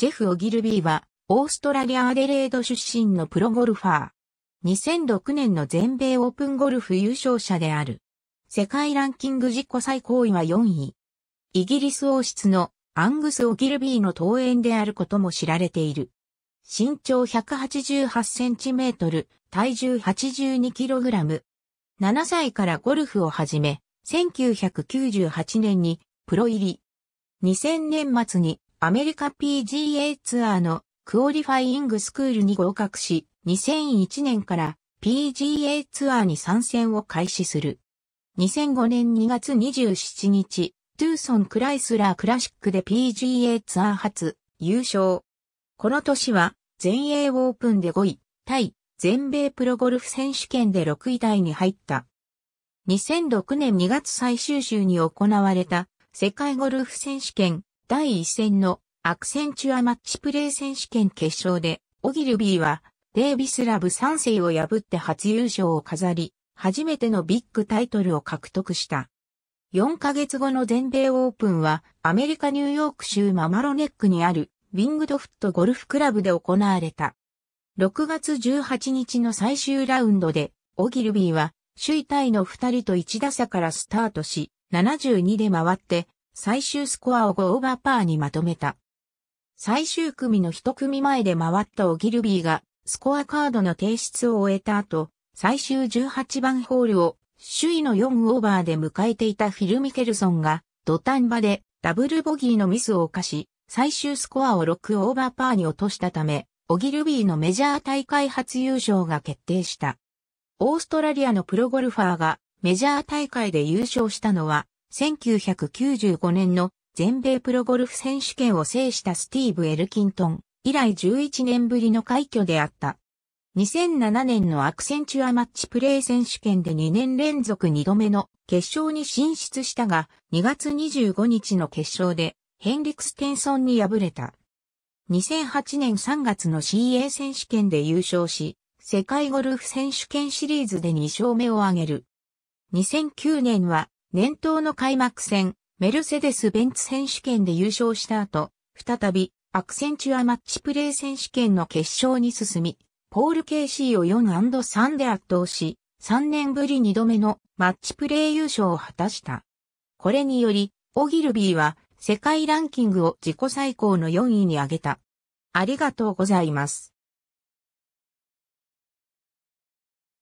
ジェフ・オギルビーは、オーストラリア・アデレード出身のプロゴルファー。2006年の全米オープンゴルフ優勝者である。世界ランキング自己最高位は4位。イギリス王室のアングス・オギルビーの登園であることも知られている。身長188センチメートル、体重82キログラム。7歳からゴルフを始め、1998年にプロ入り。2000年末にアメリカ PGA ツアーのクオリファイングスクールに合格し、2001年から PGA ツアーに参戦を開始する。2005年2月27日、トゥーソン・クライスラー・クラシックで PGA ツアー初優勝。この年は全英オープンで5位、対全米プロゴルフ選手権で6位台に入った。2006年2月最終週に行われた世界ゴルフ選手権第1戦のアクセンチュアマッチプレー選手権決勝で、オギルビーは、デイビスラブ3世を破って初優勝を飾り、初めてのビッグタイトルを獲得した。4ヶ月後の全米オープンは、アメリカニューヨーク州ママロネックにある、ウィングドフットゴルフクラブで行われた。6月18日の最終ラウンドで、オギルビーは、首位タイの2人と1打差からスタートし、72で回って、最終スコアを5オーバーパーにまとめた。最終組の一組前で回ったオギルビーが、スコアカードの提出を終えた後、最終18番ホールを、首位の4オーバーで迎えていたフィル・ミケルソンが、土壇場でダブルボギーのミスを犯し、最終スコアを6オーバーパーに落としたため、オギルビーのメジャー大会初優勝が決定した。オーストラリアのプロゴルファーがメジャー大会で優勝したのは1995年の全米プロゴルフ選手権を制したスティーブ・エルキントン以来11年ぶりの快挙であった。2007年のアクセンチュアマッチプレー選手権で2年連続2度目の決勝に進出したが、2月25日の決勝でヘンリクス・テンソンに敗れた。2008年3月の CA 選手権で優勝し、世界ゴルフ選手権シリーズで2勝目を挙げる。2009年は年頭の開幕戦、メルセデス・ベンツ選手権で優勝した後、再び、アクセンチュアマッチプレー選手権の決勝に進み、ポール・ケーシーを 4&3 で圧倒し、3年ぶり2度目のマッチプレー優勝を果たした。これにより、オギルビーは世界ランキングを自己最高の4位に上げた。ありがとうございます。